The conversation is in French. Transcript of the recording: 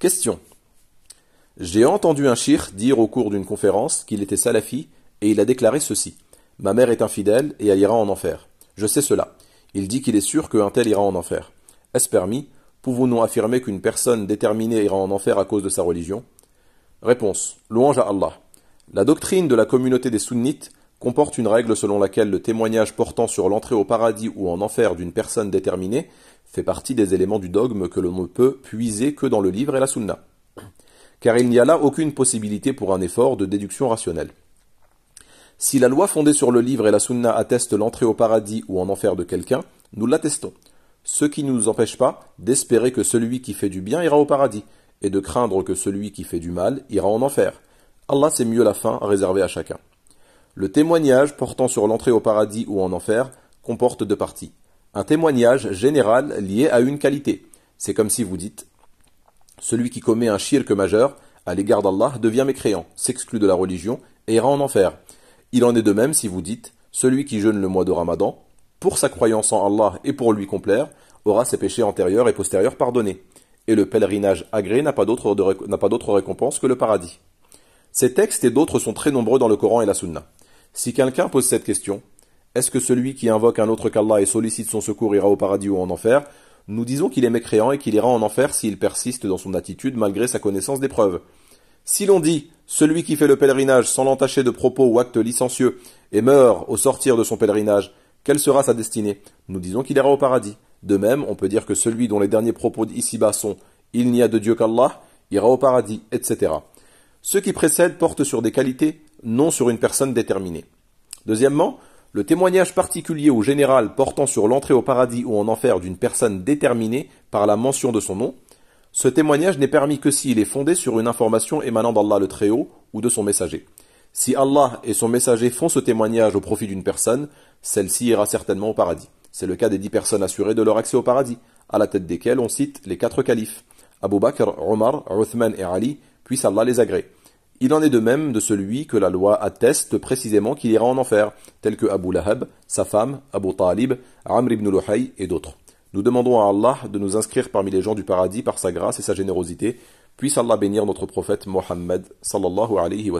Question. J'ai entendu un chir dire au cours d'une conférence qu'il était salafi et il a déclaré ceci. Ma mère est infidèle et elle ira en enfer. Je sais cela. Il dit qu'il est sûr qu'un tel ira en enfer. Est-ce permis Pouvons-nous affirmer qu'une personne déterminée ira en enfer à cause de sa religion Réponse. Louange à Allah. La doctrine de la communauté des sunnites comporte une règle selon laquelle le témoignage portant sur l'entrée au paradis ou en enfer d'une personne déterminée fait partie des éléments du dogme que l'on ne peut puiser que dans le livre et la sunna. Car il n'y a là aucune possibilité pour un effort de déduction rationnelle. Si la loi fondée sur le livre et la sunna atteste l'entrée au paradis ou en enfer de quelqu'un, nous l'attestons. Ce qui ne nous empêche pas d'espérer que celui qui fait du bien ira au paradis, et de craindre que celui qui fait du mal ira en enfer. Allah sait mieux la fin réservée à chacun. Le témoignage portant sur l'entrée au paradis ou en enfer comporte deux parties un témoignage général lié à une qualité. C'est comme si vous dites Celui qui commet un shirk majeur à l'égard d'Allah devient mécréant, s'exclut de la religion et ira en enfer. Il en est de même si vous dites Celui qui jeûne le mois de Ramadan, pour sa croyance en Allah et pour lui complaire, aura ses péchés antérieurs et postérieurs pardonnés. Et le pèlerinage agré n'a pas d'autre récompense que le paradis. Ces textes et d'autres sont très nombreux dans le Coran et la Sunna. Si quelqu'un pose cette question, est-ce que celui qui invoque un autre qu'Allah et sollicite son secours ira au paradis ou en enfer Nous disons qu'il est mécréant et qu'il ira en enfer s'il persiste dans son attitude malgré sa connaissance des preuves. Si l'on dit celui qui fait le pèlerinage sans l'entacher de propos ou actes licencieux et meurt au sortir de son pèlerinage, quelle sera sa destinée Nous disons qu'il ira au paradis. De même, on peut dire que celui dont les derniers propos ici-bas sont Il n'y a de Dieu qu'Allah ira au paradis, etc. Ceux qui précèdent portent sur des qualités, non sur une personne déterminée. Deuxièmement, le témoignage particulier ou général portant sur l'entrée au paradis ou en enfer d'une personne déterminée par la mention de son nom, ce témoignage n'est permis que s'il est fondé sur une information émanant d'Allah le Très-Haut ou de son messager. Si Allah et son messager font ce témoignage au profit d'une personne, celle-ci ira certainement au paradis. C'est le cas des dix personnes assurées de leur accès au paradis, à la tête desquelles on cite les quatre califes, Abu Bakr, Omar, Uthman et Ali, puisse Allah les agréer. Il en est de même de celui que la loi atteste précisément qu'il ira en enfer, tel que Abu Lahab, sa femme, Abu Talib, Amr ibn Luhay et d'autres. Nous demandons à Allah de nous inscrire parmi les gens du paradis par sa grâce et sa générosité. Puisse Allah bénir notre prophète Mohammed sallallahu alayhi